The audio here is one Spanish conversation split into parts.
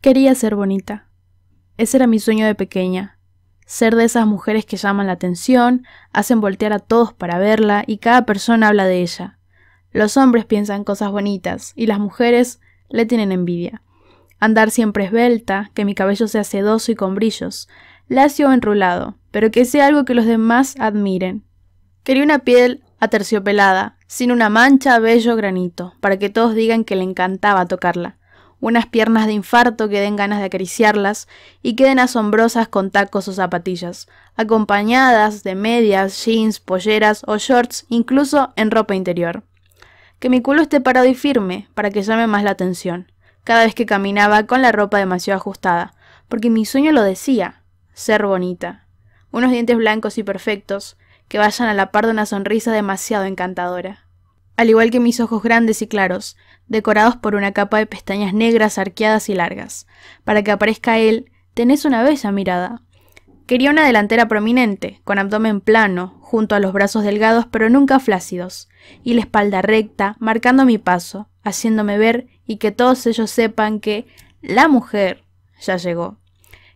Quería ser bonita. Ese era mi sueño de pequeña. Ser de esas mujeres que llaman la atención, hacen voltear a todos para verla y cada persona habla de ella. Los hombres piensan cosas bonitas y las mujeres le tienen envidia. Andar siempre esbelta, que mi cabello sea sedoso y con brillos, lacio o enrulado, pero que sea algo que los demás admiren. Quería una piel aterciopelada, sin una mancha, bello granito, para que todos digan que le encantaba tocarla unas piernas de infarto que den ganas de acariciarlas y queden asombrosas con tacos o zapatillas, acompañadas de medias, jeans, polleras o shorts, incluso en ropa interior. Que mi culo esté parado y firme para que llame más la atención, cada vez que caminaba con la ropa demasiado ajustada, porque mi sueño lo decía, ser bonita. Unos dientes blancos y perfectos que vayan a la par de una sonrisa demasiado encantadora al igual que mis ojos grandes y claros, decorados por una capa de pestañas negras arqueadas y largas. Para que aparezca él, tenés una bella mirada. Quería una delantera prominente, con abdomen plano, junto a los brazos delgados pero nunca flácidos, y la espalda recta, marcando mi paso, haciéndome ver y que todos ellos sepan que la mujer ya llegó.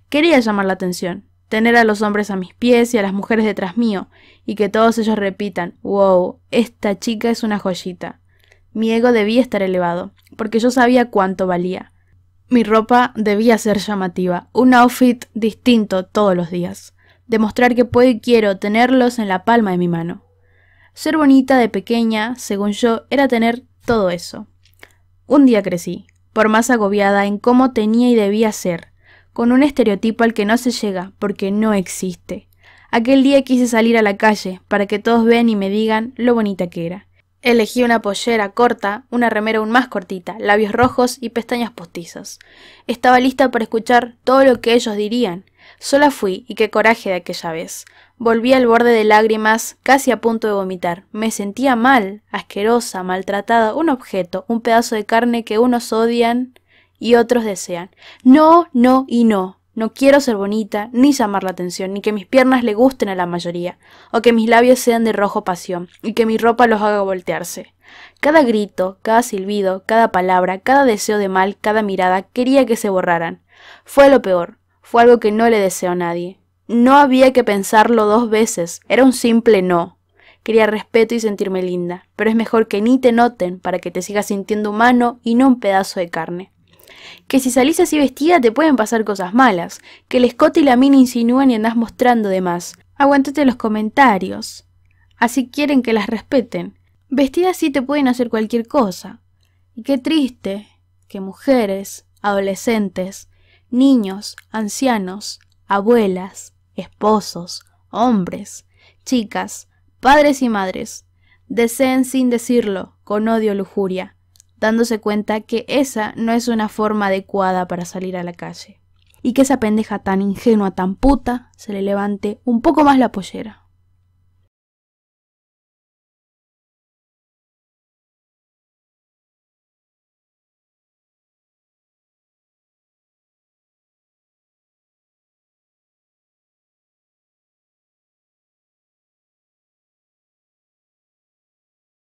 Quería llamar la atención, tener a los hombres a mis pies y a las mujeres detrás mío, y que todos ellos repitan, wow, esta chica es una joyita. Mi ego debía estar elevado, porque yo sabía cuánto valía. Mi ropa debía ser llamativa, un outfit distinto todos los días, demostrar que puedo y quiero tenerlos en la palma de mi mano. Ser bonita de pequeña, según yo, era tener todo eso. Un día crecí, por más agobiada en cómo tenía y debía ser, con un estereotipo al que no se llega porque no existe. Aquel día quise salir a la calle para que todos vean y me digan lo bonita que era. Elegí una pollera corta, una remera aún más cortita, labios rojos y pestañas postizas. Estaba lista para escuchar todo lo que ellos dirían. Sola fui y qué coraje de aquella vez. Volví al borde de lágrimas, casi a punto de vomitar. Me sentía mal, asquerosa, maltratada, un objeto, un pedazo de carne que unos odian y otros desean. No, no y no. No quiero ser bonita, ni llamar la atención, ni que mis piernas le gusten a la mayoría, o que mis labios sean de rojo pasión, y que mi ropa los haga voltearse. Cada grito, cada silbido, cada palabra, cada deseo de mal, cada mirada, quería que se borraran. Fue lo peor, fue algo que no le deseo a nadie. No había que pensarlo dos veces, era un simple no. Quería respeto y sentirme linda, pero es mejor que ni te noten para que te sigas sintiendo humano y no un pedazo de carne que si salís así vestida te pueden pasar cosas malas, que el escote y la mina insinúan y andás mostrando de más. Aguántate los comentarios. Así quieren que las respeten. Vestida así te pueden hacer cualquier cosa. Y qué triste que mujeres, adolescentes, niños, ancianos, abuelas, esposos, hombres, chicas, padres y madres, deseen sin decirlo, con odio lujuria, dándose cuenta que esa no es una forma adecuada para salir a la calle. Y que esa pendeja tan ingenua, tan puta, se le levante un poco más la pollera.